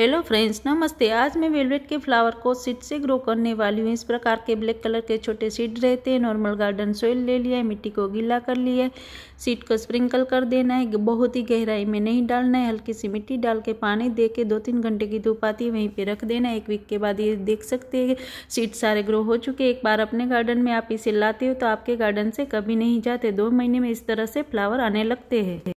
hello friends नमस्ते आज मैं वेलवेट के फ्लावर को सीड से ग्रो करने वाली हूँ इस प्रकार के ब्लैक कलर के छोटे सीड रहते हैं नॉर्मल गार्डन सोइल ले लिया है मिट्टी को गीला कर लिया है सीड को स्प्रिंकल कर देना है बहुत ही गहराई में नहीं डालना है हल्की सी मिट्टी डाल के पानी दे के दो तीन घंटे की धूप आती है वहीं पर रख देना है एक वीक के बाद ये देख सकते हैं सीड सारे ग्रो हो चुके एक बार अपने गार्डन में आप इसे लाते हो तो आपके गार्डन से कभी नहीं जाते दो महीने में इस तरह से फ्लावर आने लगते हैं